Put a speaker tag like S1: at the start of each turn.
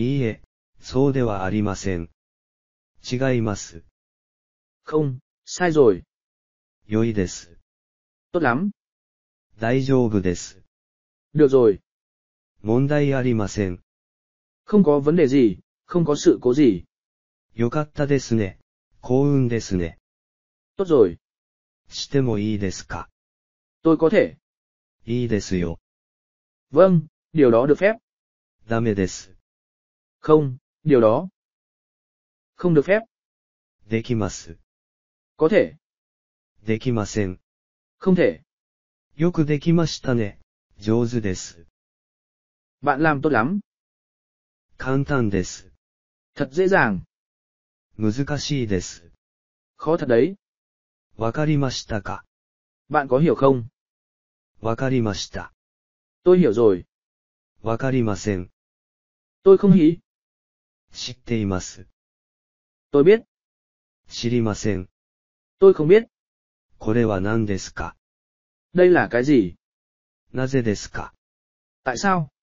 S1: いいえ、そうではありま
S2: せん。違います。Không, sai rồi. 良いです。Tốt lắm. 大丈夫です。Được rồi. 問題ありません。Không có vấn đề gì, không có sự cố gì. よかったですね。幸運ですね。Tốt rồi. してもいいですか Tôi có thể. いいですよ。Vâng, điều đó được phép. ダメです。Không, điều đó. Không được phép. Dekimasu. Có thể. Dekimasen. Không thể. Yoku dekimashita ne. Jouzu desu. Bạn làm tốt lắm. Kantan desu. Thật dễ dàng. Muzukashii desu. Khó thật đấy. Wakarimashita ka? Bạn có hiểu không? Wakarimashita. Tôi hiểu rồi. Wakarimashita. Tôi không hiểu. 知っています。tôi biết。知りません。tôi không biết。これは何ですか đây là cái gì? なぜですか
S1: tại sao?